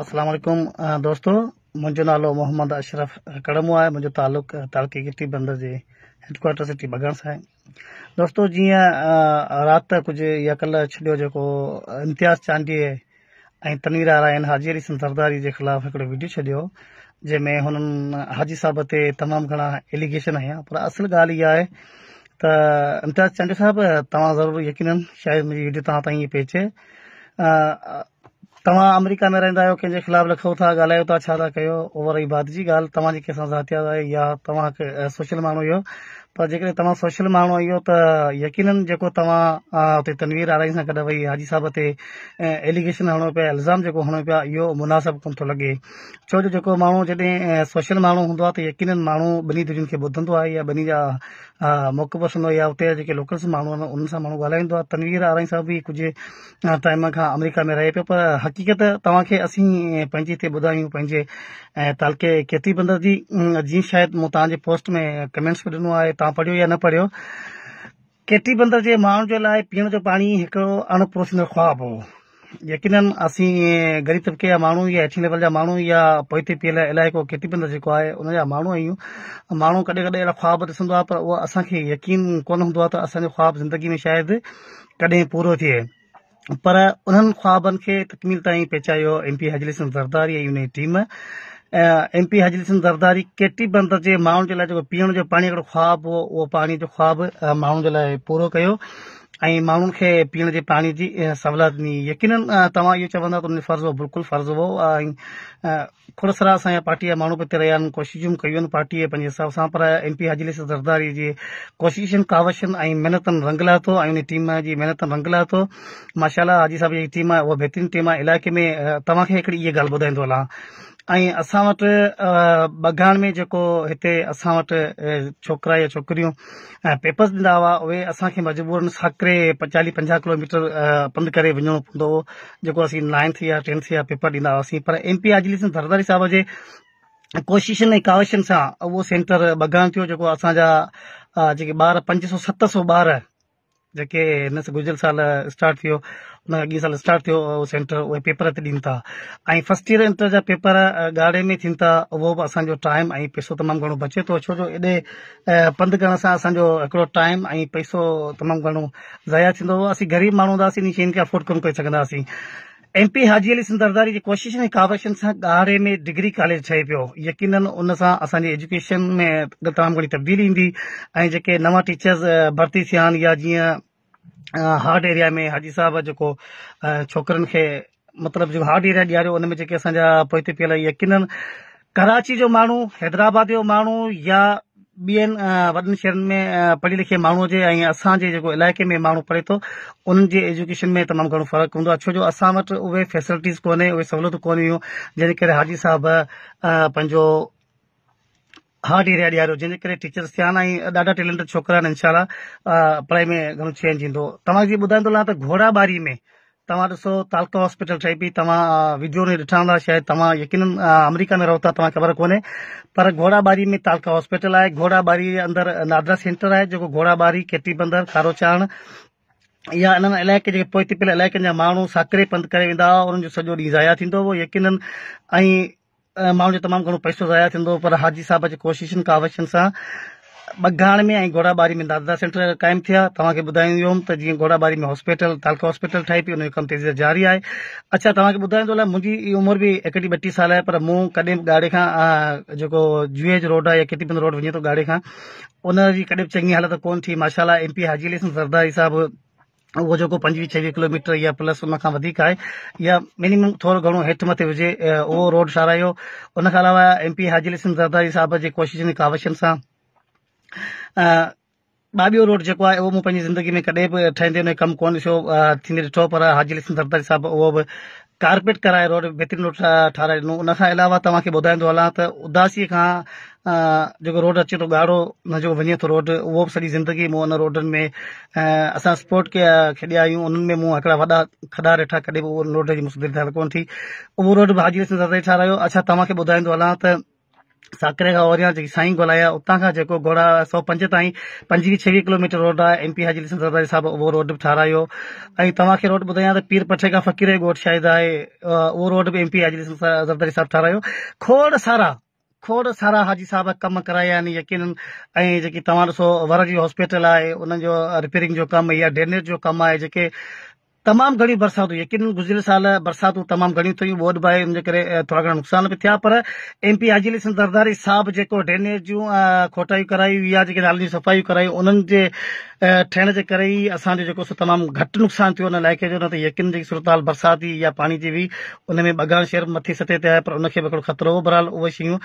अस्सलाम वालेकुम दोस्तों मुझे नालो मोहम्मद अशरफ कड़मू आहे मुंहिंजो तालुक़ु तालके किटी बंदर जे हेडक्वाटर सिटी बगण सां है दोस्तों जी रात कुछ या कल्ह छॾियो जेको इम्तियाज़ चांडीअ तनवीर तनीरा आहिनि हाजी अरि सरदारी जे खिलाफ हिकड़ो वीडियो छॾियो जंहिंमें हुननि हाजी साहब ते तमाम घना एलिगेशन आहियां पर असल गाल इहा आहे त इम्तियाज़ चांडी साहब तव्हां ज़रूरु यकीन शायद मुंहिंजी वीडियो तव्हां ताईं पेई अचे तव्हां अमरीका में रहंदा आहियो कंहिंजे ख़िलाफ़ लिखो था ॻाल्हायो था छा था कयो ओवर ई बात जी ॻाल्हि तव्हांजी कंहिंसां कंहिं आहे या तव्हां सोशल माण्हू इहो पर जेकॾहिं तव्हां सोशल माण्हू आहियो त यकीननि जेको तव्हां हुते तनवीर आराई सां गॾु वई हाजी साहिब ते एलिगेशन हणो पिया इल्ज़ाम जेको हणो पिया इहो मुनासिब कोन थो लॻे छो जो जेको माण्हू जॾहिं सोशल माण्हू हूंदो आहे त यकीन माण्हू ॿिन्ही दुनिया खे ॿुधंदो आहे या ॿिन्ही जा मौक़ो पसंदो आहे या हुते जा जेके लोकल्स माण्हू आहिनि उन्हनि सां माण्हू ॻाल्हाईंदो आहे तनवीर आराई साहिब बि कुझु टाइम खां अमरीका में रहे पियो पर हक़ीक़त तव्हांखे असीं पंहिंजी हिते ॿुधायूं पंहिंजे ऐं तालके केतिरी बंदर जी जीअं शायदि मूं तव्हांजे पोस्ट में कमेंट्स बि ॾिनो आहे तव्हां तव्हां पढ़ियो या न पढ़ियो केटीबंदर जे माण्हुनि जे लाइ जो पाणी हिकिड़ो अणप्रोसींदड़ ख़्वाबु हो यकीन असीं ग़रीब तबिके जा माण्हू या हेठीं लेवल जा माण्हू या पोइते पियल इलाइको केटीबंदर जेको आहे उन जा माण्हू आहियूं माण्हू कॾहिं कॾहिं ख़्वाब ॾिसंदो पर उहो असांखे यकीन को हूंदो ख़्वाब ज़िंदगी में शायद कदें पूरो थिए पर उन्हनि ख़्वाबनि के तकमील ताईं पहुचायो एम पी हजलिसन ज़रदारी उन टीम एम पी हजलीसन ज़रदारी केटी बंद के माण्हुनि जे लाइ जेको जो पाणी हिकिड़ो हो उहो पाणी जो ख़्वाबु माण्हुनि जे लाइ पूरो कयो ऐं माण्हुनि खे पीअण जे पाणी जी सहूलियत यकीन तव्हां इहो चवंदा त उन हो बिल्कुल फर्ज हो ऐं खोड़ सारा पार्टी जा माण्हू रहा हिते रहिया आहिनि कोशिशूं हिसाब सां पर एम पी हाजिली ज़रदारी जी कोशिशुनि कावशनि ऐं रंग लाथो तो टीम की मेहनत रंग तो माशाला हाजी साहब जी टीम आहे उहा बहितरीन टीम आहे इलाइक़े में तवे हिकिड़ी इहा ॻाल्हि ॿुधाईंदो ऐं असां वटि में जो इतने असां वटि छोकिरा या छोकिरियूं पेपर्स ॾींदा हुआ उहे असांखे मजबूरन साकरे चाली पंजा किलोमीटर पंधु कर वञिणो पवंदो जो अस असीं नाइंथ या टेंथ या पेपर ॾींदा हुआसीं पर एम पी आजली सिंह धरदारी साहब के कोशिशनि ऐं से सां सेंटर बगान थो जो असा जेके बार पौ सौ सत सौ बार जेके हिन गुज़िरियल साल स्टार्ट थियो हुन अॻे साल स्टार्ट थियो सेंटर उहे पेपर ते ॾियनि था ऐं फस्ट ईयर इंटर जा पेपर ॻाढ़े में थियनि था उहो बि असांजो टाइम ऐं पैसो तमामु घणो बचे थो छो जो एॾे पंधु करण सां असांजो हिकिड़ो टाइम ऐं पैसो तमामु घणो ज़ाया थींदो हो असीं गरीब माण्हू हूंदासीं इन शयुनि खे अफोर्ड कोन करे सघंदासीं एम पी हाजी अली सिंधरदारी दरदारी जी कोशिश में कावशन सां ॻाड़े में डिग्री कॉलेज ठहे पियो यकीन उन सां असांजे एजुकेशन में तमामु घणी तब्दीली ईंदी ऐं जेके नवा टीचर्स भर्ती थिया आहिनि या जीअं हार्ड एरिया में हाजी साहब जेको छोकरनि खे मतिलब जेको हार्ड एरिया ॾियारियो उन में जेके असांजा पियल यकीन कराची जो माण्हू हैदराबाद जो माण्हू या ॿियनि वॾनि शहरनि में पढ़े लिखी माण्हू हुजे ऐं असां जेको इलाके में माण्हू पढ़े थो उन जे एजुकेशन में तमामु घणो फ़र्क़ु हूंदो आहे छो जो असां वटि उहे फैसेलिटीस कोन्हनि उहे सहूलियतूं कोन हुयूं जंहिंजे करे हाजी साहब पंहिंजो हार्ड एरिया ॾियारियो जंहिं करे टीचर्स थिया आहिनि ऐं ॾाढा छोकरा आहिनि इनशाला पढ़ाई में चेंज ईंदो ॿुधाईंदो में तव्हां ॾिसो तालका हॉस्पिटल ठही पई तव्हां वीडियो ॾिठा हूंदा तव्हां यकीन अमरीका में रहो था तव्हां ख़बर कोन्हे पर घोड़ाबारी में तालका हॉस्पिटल आहे घोड़ाबारी जे अंदरि नादरा सेंटर आहे जेको घोड़ाबारी केटी बंदर चाण या इन्हनि इलाइक़े जे तिपियल इलाइकनि जा माण्हू साकरे पंधु करे वेंदा हुआ उन्हनि जो सॼो ॾींहुं ज़ाया थींदो हुओ यकीन ऐं माण्हुनि जो तमामु घणो पैसो ज़ाया थींदो पर हाजी साहिब जी कोशिशुनि कावशनि सां ॿगाण में ऐं घोड़ाबारी में दादा सेंटर क़ाइमु थिया तव्हांखे ॿुधाईंदो हुयुमि त जीअं घोड़ाबारी में हॉस्पिटल तालका हॉस्पिटल ठाहे पई हुन जो कमु तेज़ीज़ जारी आहे अच्छा तव्हांखे ॿुधाईंदो मुंहिंजी उमिरि बि हिकु ॿटीह साल आहे पर मूं कॾहिं बि ॾाड़े खां जेको जूऐ रोड आहे किटिबंद वञे थो गाड़े खां उन जी कॾहिं बि चङी हालत कोन्ह थी माशाला एम पी हाजी अली सरदारी साहिबु उहो जेको पंजवीह छवीह किलोमीटर या प्लस हुन खां वधीक आहे या मिनिमम थोरो घणो हेठि मथे हुजे उहो रोड ठारायो उनखां अलावा एम पी हाजीरस ज़रदारी साहिब जी कोशिशुनि खां सां ॿियो रोड जेको आहे उहो मूं पंहिंजी ज़िंदगी में कॾहिं बि ठहंदे कमु कोन ॾिसो थींदे ॾिठो पर हाजीर सरदारी साहिबु उहो बि कारपेट कराए रोड बहितरीन रोड ठाराहे ॾिनो उन खां अलावा तव्हांखे ॿुधाईंदो हलां त उदासी खां जेको रोड अचे थो ॻाढ़ो जो वञे थो रोड उहो बि सॼी ज़िंदगी मूं हुन रोडनि में असां स्पोर्ट कया खेॾिया आहियूं उन्हनि में मूं हिकड़ा वॾा खॾा कॾहिं बि रोड जी हल कोन्ह थी उहो रोड बि सरदारी ठारायो अच्छा तव्हांखे ॿुधाईंदो हलां त साकरे का ओरिया जेकी गोल है उतां घोड़ा सौ पंज ती पंजवीह छवी किलोमीटर रोड है एम पी हाजी सरदारी साहब वो रोड भी ठारा ऐं रोड ॿुधायां तो पीर पठे का फ़कीर गोट शायद है वो रोड भी एम पी हाजी सरदारी साहब ठारा खोड़ सारा खोड़ सारा हाजी साहब कम कराया यकीन जी तुम वर जी हॉस्पिटल है उन्हनि रिपेयरिंग जो कम या ड्रेनेज जो कम है जो तमामु घणियूं बरसातियूं यकीन गुज़िरियल साल बरसातूं तमामु घणियूं थियूं ॿोड बि आहे जे करे थोरा घणा नुक़सान बि थिया पर एम पी लिसन दरदारी साहब जेको ड्रेनेज जूं खोटायूं करायूं या जेके नालनि जी सफ़ाई करायूं उन्हनि जे ठहिण जे करे ई असांजो जेको सो तमामु घटि नुक़सानु थियो हुन इलाइक़े जो न त यकीन जेकी सुरताल बरसाति हुई या पाणी जी हुई उन में बगान शहर मथे सतह ते आहे पर उनखे बि हिकिड़ो ख़तरो हो बरहाल उहे शयूं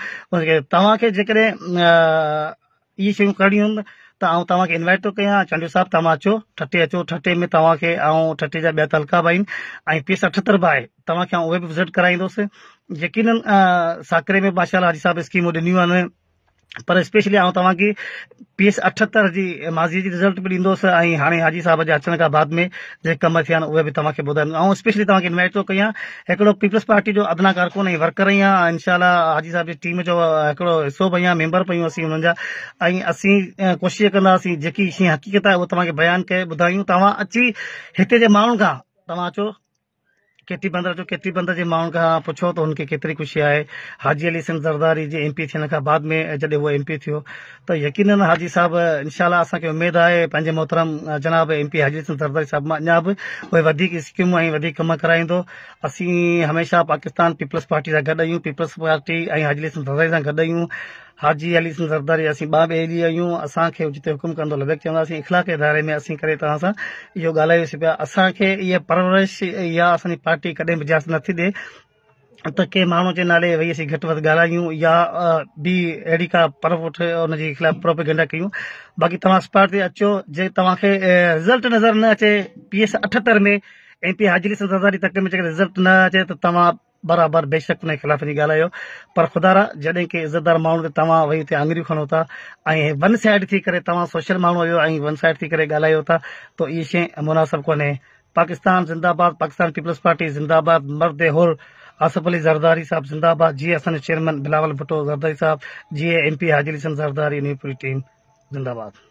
तव्हांखे जेकॾहिं इहे शयूं करणियूं आहिनि त आऊं तव्हांखे इनवाइट थो कयां चांडियो साहिबु अचो ठटे अचो ठटे में तव्हांखे ऐं ठटे जा ॿिया तलका बि आहिनि पीस अठहतरि बि आहे तव्हांखे विज़िट कराईंदुसि यकीननि साकरे में माशाला हाजी साहिबु स्कीमूं ॾिनियूं पर स्पेशली आऊं तव्हांखे एस अठहतरि जी माज़ीअ जी रिज़ल्ट बि ॾींदोसि ऐं हाणे हाजी साहिब जे अचण खां बाद में जेके कम थिया आहिनि उहे बि तव्हांखे ॿुधाईंदो ऐं स्पेशली तव्हांखे इनवाइट थो कयां हिकिड़ो पीपल्स पार्टी जो अदना कारकुन ऐं वर्कर ई आहे इनशाला हाजी साहिब जी टीम जो हिकिड़ो हिसो बि आहियां मेंबर बि आहियूं असीं हुननि जा ऐं असीं कोशिशि कंदासीं जेकी हीअं हक़ीक़त आहे उहा तव्हांखे बयानु कयां ॿुधायूं तव्हां अची हिते जे माण्हुनि खां तव्हां अचो केतिरी बंदर जो केतिरी बंदर जे माउन का पुछो तो उनके केतरी ख़ुशी आए हाजी अली सिंह ज़रदारी जे एम पी थियण बाद में जॾहिं वो एम पी तो यकीन यकीनन हाजी साहिबु इनशाला के उम्मीद है पंहिंजे मोहतरम जनाब एम पी हाजी सिंह ज़रदारी साहब मां अञा बि उहे कम कराई असी हमेशा पाकिस्तान पीपल्स पार्टी सां गड पीपल्स पार्टी हाजी अली सिंध ज़रदारी सां गड हाजी अली ज़रदारी असीं ॿ ॿिए ॾींहुं आहियूं जिते हुकुम कंदो तो लबेक चवंदासीं इख़लाक़ जे में असीं करे तव्हां पे अस परवरिश या असांजी पार्टी कदें भी इजाज़त नथी ॾिए त के माण्हू जे नाले वेही असीं घटि वधि या भी अड़ी का परवठ हुनजे ख़िलाफ़ु प्रोपेगेंडा कयूं बाक़ी तव्हां स्पाट अचो जे तव्हांखे रिज़ल्ट नज़र न अचे पी एस अठहतरि में एम पी हाजिरी सदारी तक में रिज़ल्ट न अचे त बराबर बेशक हुन ख़िलाफ़ जी ॻाल्हायो पर ख़ुदा जॾहिं कि इज्जतदार माण्हू ते तव्हां वही हुते आङिरियूं था वन साइड थी करे तव्हां सोशल माण्हू आहियो वन साइड थी करे ॻाल्हायो था त तो इहे शइ मुनासिब कोन्हे पाकिस्तान ज़िंदाबाद पाकिस्तान पीपल्स पार्टी ज़िंदाबाद मर्द होल आसफ अली ज़रदारी साहब ज़िंदाबाद जी अस चेयरमैन बिलावल भुट्टो ज़रदारी साहब जी एम पी हाजी सन ज़रदारी पूरी टीम ज़िंदाबाद